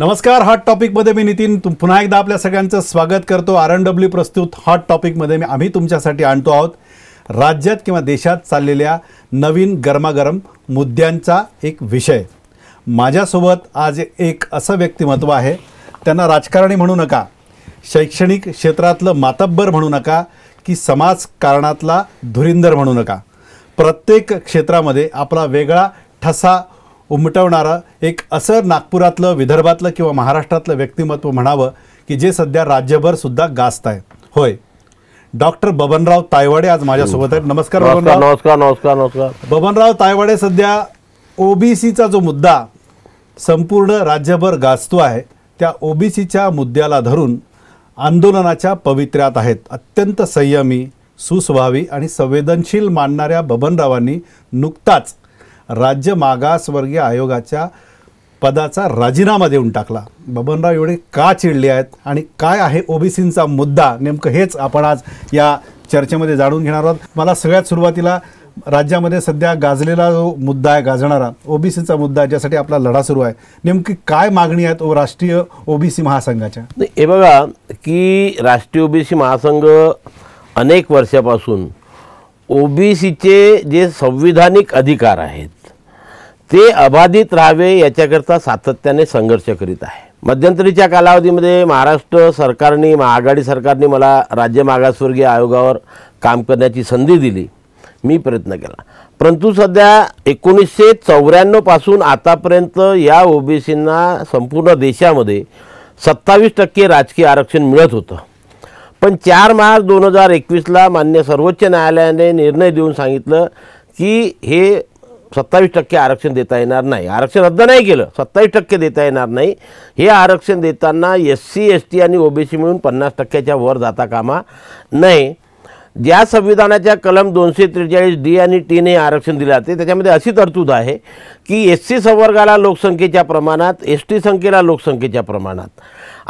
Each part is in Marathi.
नमस्कार हॉट टॉपिकमध्ये मी नितीन पुन्हा एकदा आपल्या सगळ्यांचं स्वागत करतो आर एन डब्ल्यू प्रस्तुत हॉट टॉपिकमध्ये मी आम्ही तुमच्यासाठी आणतो आहोत राज्यात किंवा देशात चाललेल्या नवीन गरमागरम मुद्द्यांचा एक विषय माझ्यासोबत आज एक असं व्यक्तिमत्व आहे त्यांना राजकारणी म्हणू नका शैक्षणिक क्षेत्रातलं मातब्बर म्हणू नका की समाजकारणातला धुरिंदर म्हणू नका प्रत्येक क्षेत्रामध्ये आपला वेगळा ठसा उमटवणारं एक असं नागपुरातलं विदर्भातलं किंवा महाराष्ट्रातलं व्यक्तिमत्व म्हणावं की जे सध्या राज्यभर सुद्धा गाजत आहे होय डॉक्टर बबनराव तायवाडे आज माझ्यासोबत आहेत नमस्कार बबनराव नमस्कार नमस्कार नमस्कार बबनराव तायवाडे सध्या ओबीसीचा जो मुद्दा संपूर्ण राज्यभर गाजतो आहे त्या ओबीसीच्या मुद्द्याला धरून आंदोलनाच्या पवित्र्यात आहेत अत्यंत संयमी सुस्वभावी आणि संवेदनशील मानणाऱ्या बबनरावांनी नुकताच राज्य मागासवर्गीय आयोगाच्या पदाचा राजीनामा देऊन टाकला बबनराव एवढे का चिडले आहेत आणि काय आहे ओबीसींचा मुद्दा नेमकं हेच आपण आज या चर्चेमध्ये जाणून घेणार आहोत मला सगळ्यात सुरुवातीला राज्यामध्ये सध्या गाजलेला जो मुद्दा आहे गाजणारा ओबीसीचा मुद्दा आहे ज्यासाठी आपला लढा सुरू आहे नेमकी काय मागणी आहेत राष्ट्रीय ओबीसी महासंघाच्या हे बघा की राष्ट्रीय ओबीसी महासंघ अनेक वर्षापासून ओबीसीचे जे संविधानिक अधिकार आहेत ते अबाधित राहावे याच्याकरता सातत्याने संघर्ष करीत आहे मध्यंतरीच्या कालावधीमध्ये महाराष्ट्र सरकारने महाआघाडी सरकारने मला राज्य मागासवर्गीय आयोगावर काम करण्याची संधी दिली मी प्रयत्न केला परंतु सध्या एकोणीसशे चौऱ्याण्णवपासून आतापर्यंत या ओबीसींना संपूर्ण देशामध्ये सत्तावीस टक्के राजकीय आरक्षण मिळत होतं पण चार मार्च दोन हजार एकवीसला मान्य सर्वोच्च न्यायालयाने निर्णय देऊन सांगितलं की हे सत्तावीस टक्के आरक्षण देता येणार नाही आरक्षण रद्द नाही केलं सत्तावीस टक्के देता येणार नाही हे आरक्षण देताना एस सी एस टी आणि ओबीसी मिळून पन्नास टक्क्याच्या वर जाता कामा नाही ज्या संविधानाच्या कलम दोनशे त्रेचाळीस डी आणि टीने आरक्षण दिले जाते त्याच्यामध्ये अशी तरतूद आहे की एस सी संवर्गाला लोकसंख्येच्या प्रमाणात एस टी संख्येला लोकसंख्येच्या प्रमाणात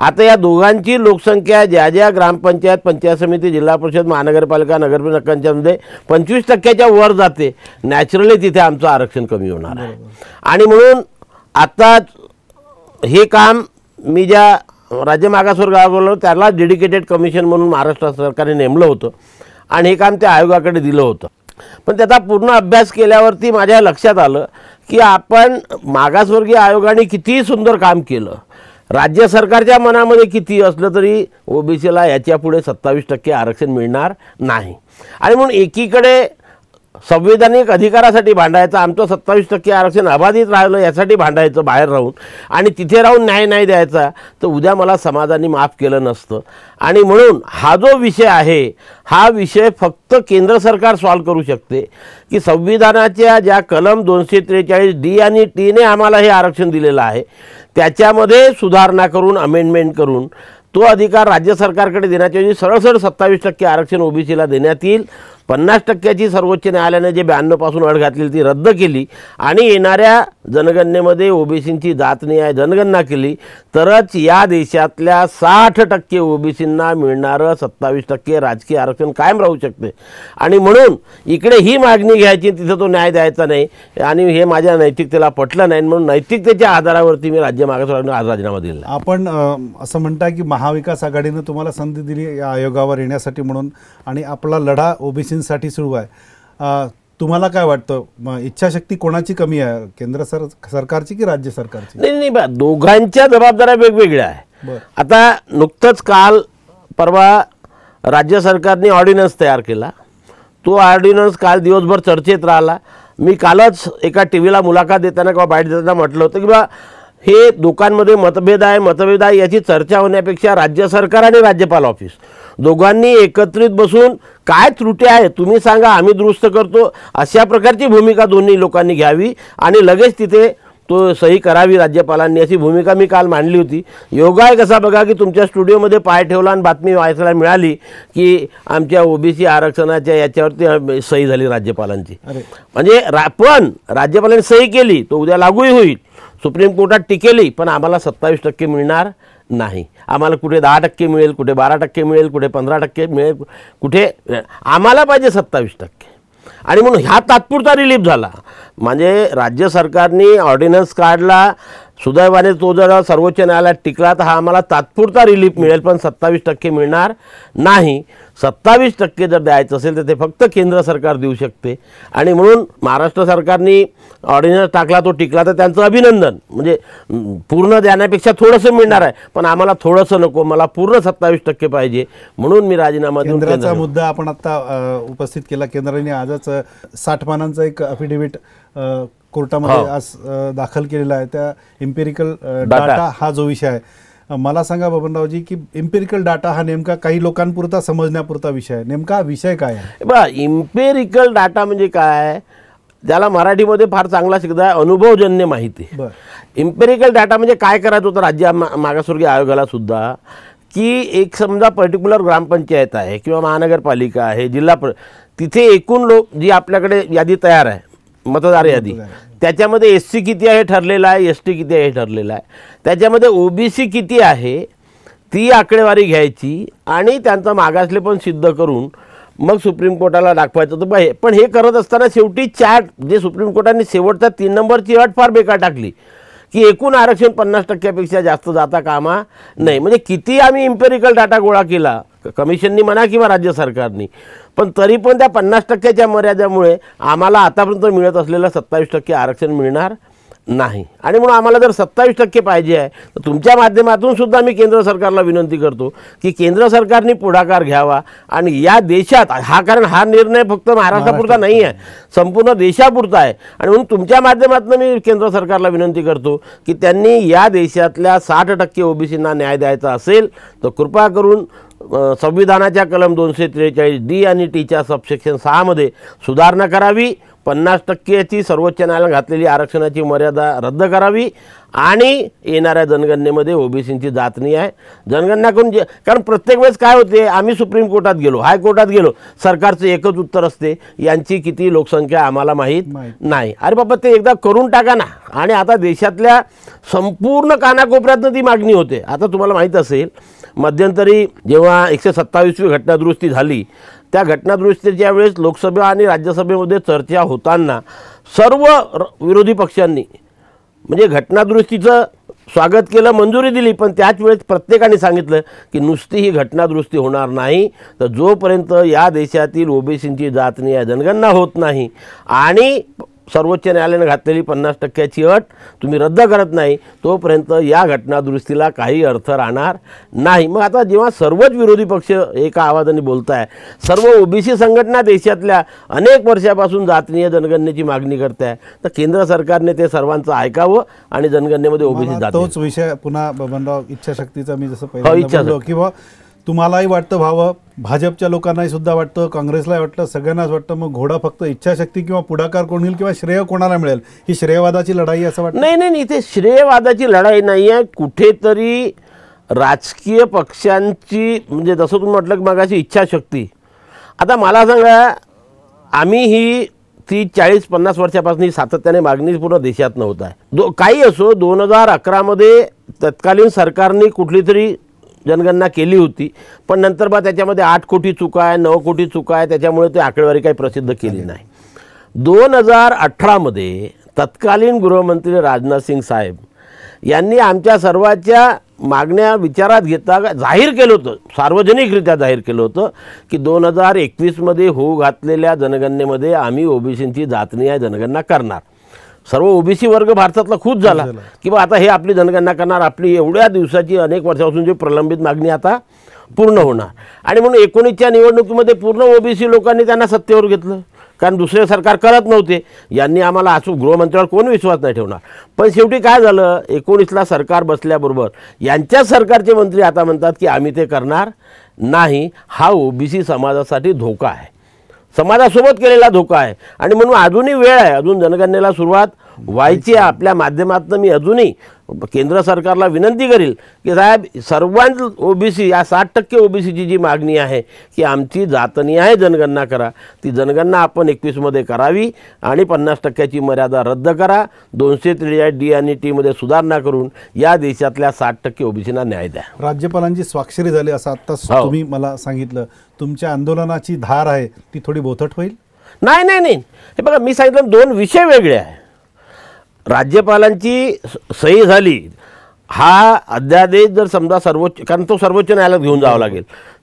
आता या दोघांची लोकसंख्या ज्या ज्या ग्रामपंचायत पंचायत समिती जिल्हा परिषद महानगरपालिका नगरपालिकांच्यामध्ये पंचवीस टक्क्याच्या वर जाते नॅचरली तिथे आमचं आरक्षण कमी होणार आहे आणि म्हणून आत्ता हे काम मी ज्या राज्य मागासवर्ग त्यालाच त्याला डेडिकेटेड कमिशन म्हणून महाराष्ट्र सरकारने नेमलं होतं आणि हे काम त्या आयोगाकडे दिलं होतं पण त्याचा पूर्ण अभ्यास केल्यावरती माझ्या लक्षात आलं की आपण मागासवर्गीय आयोगाने कितीही सुंदर काम केलं राज्य सरकारच्या मनामध्ये किती असलं तरी ओबीसीला याच्यापुढे सत्तावीस टक्के आरक्षण मिळणार नाही आणि म्हणून एकीकडे संवैधानिक अधिकारासाठी भांडायचं आमचं सत्तावीस टक्के आरक्षण अबाधित राहिलं यासाठी भांडायचं बाहेर राहून आणि तिथे राहून न्याय नाही द्यायचा तर उद्या मला समाजाने माफ केलं नसतं आणि म्हणून हा जो विषय आहे हा विषय फक्त केंद्र सरकार सॉल्व्ह करू शकते की संविधानाच्या ज्या कलम दोनशे त्रेचाळीस डी आणि टीने आम्हाला हे आरक्षण दिलेलं आहे त्याच्यामध्ये सुधारणा करून अमेंडमेंट करून तो अधिकार राज्य सरकारकडे देण्याच्याऐवजी सरळसर सत्तावीस टक्के आरक्षण ओबीसीला देण्यात येईल पन्नास टक्क्याची सर्वोच्च न्यायालयाने जे ब्याण्णवपासून अड घातली ती रद्द केली आणि येणाऱ्या जनगणनेमध्ये ओबीसींची जात आहे जनगणना केली तरच या देशातल्या साठ टक्के ओबीसींना मिळणारं सत्तावीस टक्के राजकीय आरक्षण कायम राहू शकते आणि म्हणून इकडे ही मागणी घ्यायची तिथं तो न्याय द्यायचा नाही आणि हे माझ्या नैतिकतेला पटलं नाही म्हणून नैतिकतेच्या आधारावरती मी राज्य मागास आज राजीनामा दिला आपण असं म्हणता की महा महाविकास आघाडीनं तुम्हाला संधी दिली या आयोगावर येण्यासाठी म्हणून आणि आपला लढा ओबीसींसाठी सुरू आहे तुम्हाला काय वाटतं इच्छाशक्ती कोणाची कमी आहे केंद्र सर सरकारची की राज्य सरकारची नाही नाही बा दोघांच्या जबाबदाऱ्या वेगवेगळ्या आहे आता नुकतंच काल परवा राज्य सरकारने ऑर्डिनन्स तयार केला तो ऑर्डिनन्स काल दिवसभर चर्चेत राहिला मी कालच एका टी व्हीला मुलाखत देताना किंवा बाईट देताना म्हटलं होतं की बा हे दोघांमध्ये मतभेद आहे मतभेद आहे याची चर्चा होण्यापेक्षा राज्य सरकार आणि राज्यपाल ऑफिस दोघांनी एकत्रित बसून काय त्रुटी आहे तुम्ही सांगा आम्ही दुरुस्त करतो अशा प्रकारची भूमिका दोन्ही लोकांनी घ्यावी आणि लगेच तिथे तो सही करावी राज्यपालांनी अशी भूमिका मी काल मांडली होती योगा आहे कसा बघा की तुमच्या स्टुडिओमध्ये पाय ठेवला आणि बातमी वाचायला मिळाली की आमच्या ओबीसी आरक्षणाच्या याच्यावरती सही झाली राज्यपालांची म्हणजे रा पण राज्यपालांनी सही केली तो उद्या लागूही होईल सुप्रीम कोर्टात टिकेली पण आम्हाला सत्तावीस टक्के मिळणार नाही आम्हाला कुठे दहा टक्के मिळेल कुठे बारा टक्के मिळेल कुठे पंधरा टक्के मिळेल कुठे आम्हाला पाहिजे सत्तावीस टक्के आणि म्हणून ह्या तात्पुरता रिलीफ झाला म्हणजे राज्य सरकारने ऑर्डिनन्स काढला सुदैवाने तो जर सर्वोच्च न्यायालयात टिकला तर हा आम्हाला तात्पुरता रिलीफ मिळेल पण सत्तावीस टक्के मिळणार नाही सत्तावीस टक्के जर द्यायचं असेल तर ते फक्त केंद्र सरकार देऊ शकते आणि म्हणून महाराष्ट्र सरकारने ऑर्डिनन्स टाकला तो टिकला तर त्यांचं अभिनंदन म्हणजे पूर्ण देण्यापेक्षा थोडंसं मिळणार आहे पण आम्हाला थोडंसं नको मला पूर्ण सत्तावीस टक्के पाहिजे म्हणून मी राजीनामा देऊन मुद्दा आपण आता उपस्थित केला केंद्राने आजच साठ पानांचा एक अफिडेव्हिट कोर्टामध्ये हो. आज दाखल केलेला आहे त्या इम्पेरिकल डाटा हा जो विषय आहे मला सांगा बबनरावजी की इम्पेरिकल डाटा हा नेमका काही लोकांपुरता समजण्यापुरता विषय आहे नेमका विषय काय आहे बा इम्पेरिकल डाटा म्हणजे काय ज्याला मराठीमध्ये फार चांगला शब्द आहे अनुभवजन्य माहिती इम्पेरिकल डाटा म्हणजे काय करायचं होतं राज्य मागासवर्गीय आयोगाला सुद्धा की एक समजा पर्टिक्युलर ग्रामपंचायत आहे किंवा महानगरपालिका आहे जिल्हा तिथे एकूण लोक जी आपल्याकडे यादी तयार आहे मतदार यादी त्याच्यामध्ये एस सी किती आहे ठरलेलं आहे एस टी किती आहे हे ठरलेलं आहे त्याच्यामध्ये ओबीसी किती आहे ती आकडेवारी घ्यायची आणि त्यांचा मागासले पण सिद्ध करून मग सुप्रीम कोर्टाला दाखवायचं तर पाहिजे पण हे करत असताना शेवटी चार्ट जे सुप्रीम कोर्टाने शेवटचा तीन नंबरची अट फार बेकार टाकली की एकूण आरक्षण पन्नास टक्क्यापेक्षा जास्त जाता कामा नाही म्हणजे किती आम्ही इम्पेरिकल डाटा गोळा केला कमिशननी म्हणा किंवा राज्य सरकारनी पण तरी पण त्या पन्नास टक्क्याच्या मर्यादेमुळे आम्हाला आतापर्यंत मिळत असलेलं सत्तावीस टक्के आरक्षण मिळणार नाही आणि म्हणून आम्हाला जर सत्तावीस टक्के पाहिजे आहे तर तुमच्या माध्यमातून सुद्धा मी केंद्र सरकारला विनंती करतो की केंद्र सरकारने पुढाकार घ्यावा आणि या देशात हा कारण हा निर्णय फक्त महाराष्ट्रापुरता नाही आहे संपूर्ण देशापुरता आहे आणि म्हणून तुमच्या माध्यमातून मी केंद्र सरकारला विनंती करतो की त्यांनी या देशातल्या साठ टक्के ओबीसींना न्याय द्यायचा असेल तर कृपा करून संविधानाच्या कलम दोनशे त्रेचाळीस डी आणि टीच्या सबसेक्शन सहामध्ये सुधारणा करावी पन्नास टक्केची सर्वोच्च न्यायालयानं घातलेली आरक्षणाची मर्यादा रद्द करावी आणि येणाऱ्या जनगणनेमध्ये ओबीसींची जातणी आहे जनगणना करून जे कारण प्रत्येक वेळेस काय होते आम्ही सुप्रीम कोर्टात गेलो हायकोर्टात गेलो सरकारचं एकच उत्तर असते यांची किती लोकसंख्या आम्हाला माहीत नाही अरे बाबा ते एकदा करून टाका ना आणि आता देशातल्या संपूर्ण कानाकोपऱ्यातनं ती मागणी होते आता तुम्हाला माहीत असेल मध्यंतरी जेव्हा एकशे सत्तावीसवी घटनादुरुस्ती झाली त्या घटनादुरुस्तीच्या वेळेस लोकसभा आणि राज्यसभेमध्ये चर्चा होताना सर्व विरोधी पक्षांनी म्हणजे घटनादुरुस्तीचं स्वागत केलं मंजुरी दिली पण त्याच वेळेस प्रत्येकाने सांगितलं की नुसती ही घटनादुरुस्ती होणार नाही तर जोपर्यंत या देशातील ओबीसींची जातनी या जनगणना होत नाही आणि सर्वोच्च न्यायालयानं घातलेली पन्नास टक्क्याची अट तुम्ही रद्द करत नाही तोपर्यंत या घटनादुरुस्तीला काही अर्थ राहणार नाही मग आता जेव्हा सर्वच विरोधी पक्ष एका आवाजाने बोलत आहे सर्व ओबीसी संघटना देशातल्या अनेक वर्षापासून जातीय जनगणनेची मागणी करत आहे तर केंद्र सरकारने ते सर्वांचं ऐकावं आणि जनगणनेमध्ये ओबीसी जातोच तोच विषय पुन्हा बबनराव इच्छाशक्तीचा मी जसं हो, किंवा तुम्हालाही वाटतं व्हावं भाजपच्या लोकांनाही सुद्धा वाटतं काँग्रेसलाही वाटतं सगळ्यांनाच वाटतं मग घोडा फक्त इच्छाशक्ती किंवा पुढाकार कोण होईल किंवा श्रेय कोणाला मिळेल ही श्रेयवादाची लढाई असं वाटतं नाही नाही इथे श्रेयवादाची लढाई नाही आहे कुठेतरी राजकीय पक्षांची म्हणजे जसं तुम्ही म्हटलं की मगाची इच्छाशक्ती आता मला सांगा आम्ही ही ती चाळीस पन्नास वर्षापासून सातत्याने मागणी पूर्ण देशात नव्हता आहे दो काही असो दोन हजार अकरामध्ये तत्कालीन सरकारने कुठली तरी जनगणना केली होती पण नंतर बा त्याच्यामध्ये आठ कोटी चुका आहे नऊ कोटी चुका आहे त्याच्यामुळे ते आकडेवारी काही प्रसिद्ध केली नाही दोन हजार अठरामध्ये तत्कालीन गृहमंत्री राजनाथ सिंग साहेब यांनी आमच्या सर्वाच्या मागण्या विचारात घेता जाहीर केलं होतं सार्वजनिकरित्या जाहीर केलं होतं की दोन हजार एकवीसमध्ये होऊ घातलेल्या जनगणनेमध्ये आम्ही ओबीसींची जातनी आहे जनगणना करणार सर्व ओबीसी वर्ग भारतातला खुश झाला की बा आता हे आपली जनगणना करणार आपली एवढ्या दिवसाची अनेक वर्षापासून जी प्रलंबित मागणी आता पूर्ण होणार आणि म्हणून एकोणीसच्या निवडणुकीमध्ये पूर्ण ओबीसी लोकांनी त्यांना सत्तेवर घेतलं कारण दुसरे सरकार करत नव्हते यांनी आम्हाला असू गृहमंत्र्यावर कोण विश्वास नाही ठेवणार पण शेवटी काय झालं एकोणीसला सरकार बसल्याबरोबर यांच्याच सरकारचे मंत्री आता म्हणतात की आम्ही ते करणार नाही हा ओबीसी समाजासाठी धोका आहे समाजासोबत केलेला धोका आहे आणि म्हणून अजूनही वेळ आहे अजून जनगणनेला सुरुवात व्हायची आहे आपल्या माध्यमातून मी अजूनही केंद्र सरकारला विनंती करील की साहेब सर्वांत ओबीसी या साठ टक्के ओबीसीची जी मागणी आहे की आमची जातनी आहे जनगणना करा ती जनगणना आपण एकवीसमध्ये करावी आणि पन्नास टक्क्याची मर्यादा रद्द करा दोनशे त्रेचाळीस डी आणि टीमध्ये सुधारणा करून या देशातल्या साठ टक्के ओबीसीना न्याय द्या राज्यपालांची स्वाक्षरी झाली असं आत्ताच हो. तुम्ही मला सांगितलं तुमच्या आंदोलनाची धार आहे ती थोडी बोथट होईल नाही नाही नाही हे बघा मी सांगितलं दोन विषय वेगळे आहे राज्यपालांची सही झाली हा अध्यादेश जर समजा सर्वोच्च कारण तो सर्वोच्च न्यायालयात घेऊन जावा लागेल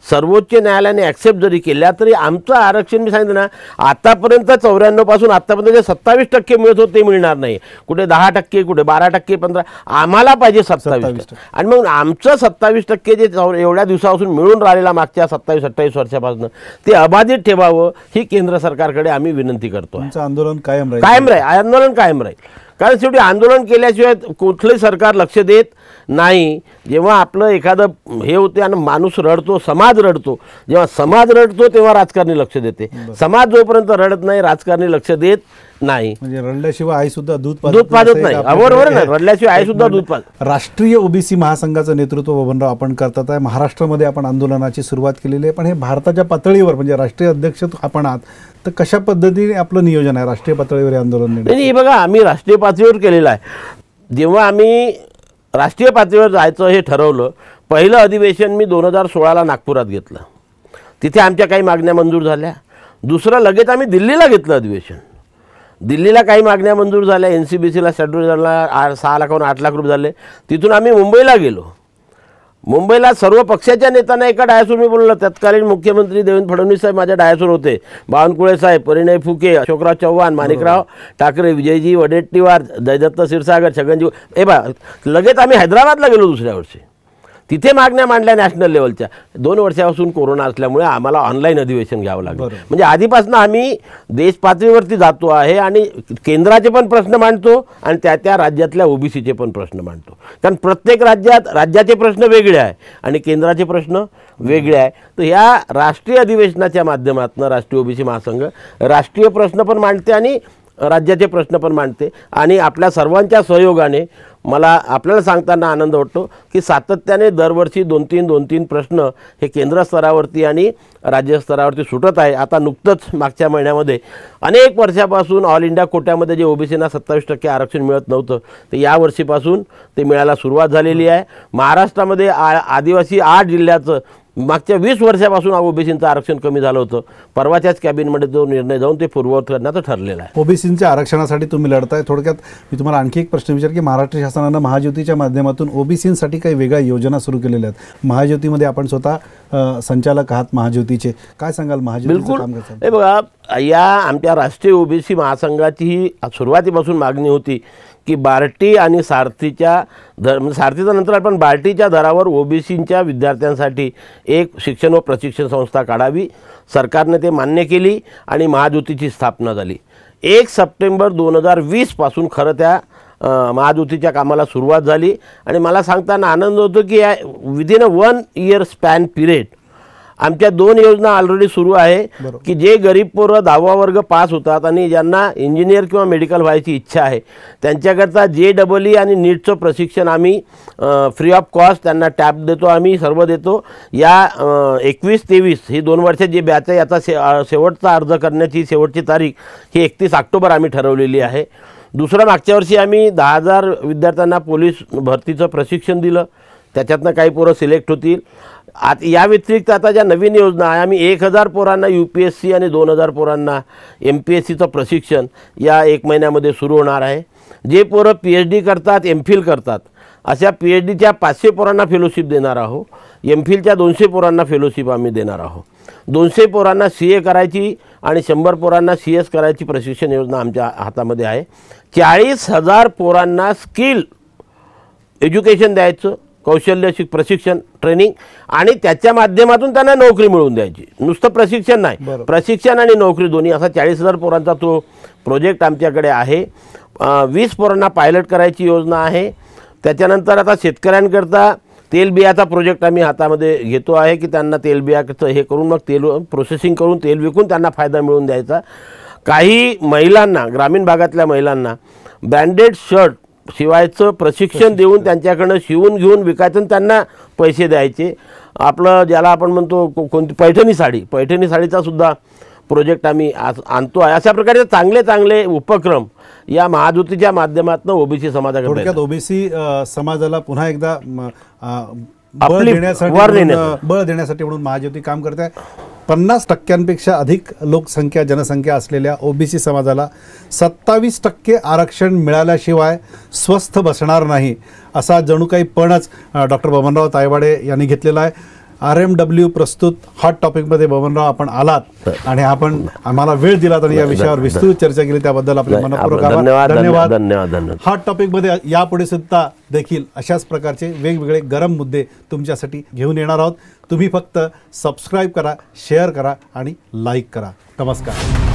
सर्वोच्च न्यायालयाने ॲक्सेप्ट जरी केल्या तरी आमचं आरक्षण मी सांगितलं ना आतापर्यंत चौऱ्याण्णवपासून आत्तापर्यंत जे सत्तावीस टक्के मिळत होते ते मिळणार नाही कुठे दहा टक्के कुठे बारा टक्के पंधरा आम्हाला पाहिजे सत्तावीस आणि मग आमचं सत्तावीस टक्के जे एवढ्या दिवसापासून मिळून राहिलेला मागच्या सत्तावीस अठ्ठावीस वर्षापासून ते अबाधित ठेवावं ही केंद्र सरकारकडे आम्ही विनंती करतो आंदोलन कायम राहील कायम राहील आंदोलन कायम राहील कारण शेवटी आंदोलन केल्याशिवाय कुठलंही सरकार लक्ष देत नाही जेव्हा आपलं एखादं हे होते आणि माणूस रडतो समाज रडतो जेव्हा समाज रडतो तेव्हा राजकारणी लक्ष देते समाज जोपर्यंत रडत नाही राजकारणी लक्ष देत नाही म्हणजे रडल्याशिवाय आई सुद्धा दूध दूध पाजत नाही बरोबर ना रडल्याशिवाय आई सुद्धा दूध पाज राष्ट्रीय ओबीसी महासंघाचं नेतृत्व बबनराव आपण करतात आहे महाराष्ट्रामध्ये आपण आंदोलनाची सुरुवात केलेली आहे पण हे भारताच्या पातळीवर म्हणजे राष्ट्रीय अध्यक्ष आपण आहात तर कशा पद्धतीने आपलं नियोजन आहे राष्ट्रीय पातळीवर आंदोलन नाही बघा आम्ही राष्ट्रीय पातळीवर केलेलं आहे जेव्हा आम्ही राष्ट्रीय पातळीवर जायचं हे ठरवलं पहिलं अधिवेशन मी दोन हजार सोळाला नागपुरात घेतलं तिथे आमच्या काही मागण्या मंजूर झाल्या दुसरं लगेच आम्ही दिल्लीला घेतलं अधिवेशन दिल्लीला काही मागण्या मंजूर झाल्या एन सी बी सीला शेड्यूल झाला सहा लाखाहून आठ लाख रुपये झाले तिथून आम्ही मुंबईला गेलो मुंबईला सर्व पक्षाच्या नेत्यांना एका डायसूर मी बोललो तत्कालीन मुख्यमंत्री देवेंद्र फडणवीस साहेब माझ्या डायसूर होते बावनकुळे साहेब परिणय फुके अशोकराव चव्हाण माणिकराव ठाकरे विजयजी वडेट्टीवार जयदत्त क्षीरसागर छगनजी ए बा लगेच आम्ही हैदराबादला गेलो दुसऱ्या वर्षी तिथे मागण्या मांडल्या नॅशनल लेवलच्या दोन वर्षापासून कोरोना असल्यामुळे आम्हाला ऑनलाईन अधिवेशन घ्यावं लागलं म्हणजे आधीपासून आम्ही देश पातळीवरती जातो आहे आणि केंद्राचे पण प्रश्न मांडतो आणि त्या त्या राज्यातल्या ओबीसीचे पण प्रश्न मांडतो कारण प्रत्येक राज्यात राज्याचे प्रश्न वेगळे आहे आणि केंद्राचे प्रश्न वेगळे आहे तर ह्या राष्ट्रीय अधिवेशनाच्या माध्यमातून राष्ट्रीय ओबीसी महासंघ राष्ट्रीय प्रश्न पण मांडते आणि राज्याचे प्रश्न पण मांडते आणि आपल्या सर्वांच्या सहयोगाने मला आपल्याला सांगताना आनंद वाटतो की सातत्याने दरवर्षी दोन तीन दोन तीन प्रश्न हे केंद्रस्तरावरती आणि राज्यस्तरावरती सुटत आहे आता नुकतंच मागच्या महिन्यामध्ये अनेक वर्षापासून ऑल इंडिया कोट्यामध्ये जे ओबीसीना सत्तावीस टक्के आरक्षण मिळत नव्हतं ते या वर्षीपासून ते मिळायला सुरुवात झालेली आहे महाराष्ट्रामध्ये आ आदिवासी आठ जिल्ह्याचं मागच्या वीस वर्षापासून ओबीसींचं आरक्षण कमी झालं होतं परवाच्याच कॅबिनमध्ये जो निर्णय जाऊन ते पूर्ववत करण्याचं ठरलेलं आहे ओबीसींच्या आरक्षणासाठी तुम्ही लढताय थोडक्यात मी तुम्हाला आणखी एक प्रश्न विचार की महाराष्ट्र शासनानं महाज्योतीच्या माध्यमातून ओबीसींसाठी काही वेगळ्या योजना सुरू केलेल्या आहेत महाज्योतीमध्ये आपण स्वतः संचालक आहात महाज्योतीचे काय सांगाल महाज्योती बिलकुल बघा या आमच्या राष्ट्रीय ओबीसी महासंघाची सुरुवातीपासून मागणी होती की बार्टी आणि सारथीच्या दर म्हणजे सारथीच्या नंतर आपण बार्टीच्या दरावर ओबीसीच्या विद्यार्थ्यांसाठी एक शिक्षण व प्रशिक्षण संस्था काढावी सरकारने ते मान्य केली आणि महाज्योतीची स्थापना झाली एक सप्टेंबर दोन हजार वीसपासून खरं त्या महाज्योतीच्या कामाला सुरुवात झाली आणि मला सांगताना आनंद होतो की या within a one year span period आमच्या दोन योजना ऑलरेडी सुरू आहे की जे गरीब पोरं दहावा वर्ग पास होतात आणि ज्यांना इंजिनियर किंवा मेडिकल व्हायची इच्छा आहे त्यांच्याकरता जे डबल ई आणि नीटचं प्रशिक्षण आम्ही फ्री ऑफ कॉस्ट त्यांना टॅप देतो आम्ही सर्व देतो या एकवीस तेवीस ही दोन वर्ष जे बॅच आहे याचा शे शेवटचा अर्ज करण्याची शेवटची तारीख ही एकतीस ऑक्टोबर आम्ही ठरवलेली आहे दुसरं मागच्या वर्षी आम्ही दहा हजार विद्यार्थ्यांना पोलीस भरतीचं प्रशिक्षण दिलं त्याच्यातनं काही पोरं सिलेक्ट होतील आत या व्यतिरिक्त आता ज्या नवीन योजना आहे आम्ही एक हजार पोरांना यू पी एस सी आणि दोन हजार पोरांना एम पी एस सीचं प्रशिक्षण या एक महिन्यामध्ये सुरू होणार आहे जे पोरं पी एच डी करतात एम फिल करतात अशा पी एच डीच्या पाचशे पोरांना फेलोशिप देणार आहोत एम फिलच्या दोनशे पोरांना फेलोशिप आम्ही देणार आहोत दोनशे पोरांना सी ए करायची आणि शंभर पोरांना सी एस करायची प्रशिक्षण योजना आमच्या हातामध्ये आहे चाळीस हजार पोरांना स्किल एज्युकेशन द्यायचं कौशल्य शिक प्रशिक्षण ट्रेनिंग आणि त्याच्या माध्यमातून त्यांना नोकरी मिळवून द्यायची नुसतं प्रशिक्षण नाही प्रशिक्षण आणि नोकरी दोन्ही असा चाळीस हजार पोरांचा तो प्रोजेक्ट आमच्याकडे आहे वीस पोरांना पायलट करायची योजना आहे त्याच्यानंतर आता शेतकऱ्यांकरता तेलबियाचा प्रोजेक्ट आम्ही हातामध्ये घेतो आहे की त्यांना तेलबियाचं हे करून मग तेल प्रोसेसिंग करून तेल विकून त्यांना फायदा मिळवून द्यायचा काही महिलांना ग्रामीण भागातल्या महिलांना ब्रँडेड शर्ट शिवायचं प्रशिक्षण देऊन त्यांच्याकडनं शिवून घेऊन विकायचं त्यांना पैसे द्यायचे आपलं ज्याला आपण म्हणतो कोणती पैठणी साडी पैठणी साडीचा सुद्धा प्रोजेक्ट आम्ही आज आणतो आहे अशा प्रकारे चांगले चांगले उपक्रम या महाजुतीच्या माध्यमातून ओबीसी समाजाकडे ओबीसी समाजाला पुन्हा एकदा बळ देण्यासाठी म्हणून महाज्योती काम करत आहे पन्नास टक्क्यांपेक्षा अधिक लोकसंख्या जनसंख्या असलेल्या ओबीसी समाजाला सत्तावीस टक्के आरक्षण मिळाल्याशिवाय स्वस्थ बसणार नाही असा जणू काही पणच डॉक्टर बबनराव तायवाडे यांनी घेतलेला आहे आर एम डब्ल्यू प्रस्तुत हॉट टॉपिकमध्ये बबनराव आपण आलात आणि आपण आम्हाला वेळ दिलात आणि या विषयावर विस्तृत चर्चा केली त्याबद्दल आपले मनपूर्वक आभार धन्यवाद धन्यवाद हॉट टॉपिकमध्ये यापुढे सुद्धा देखील अशाच प्रकारचे वेगवेगळे गरम मुद्दे तुमच्यासाठी घेऊन येणार आहोत तुम्ही फक्त सबस्क्राईब करा शेअर करा आणि लाईक करा नमस्कार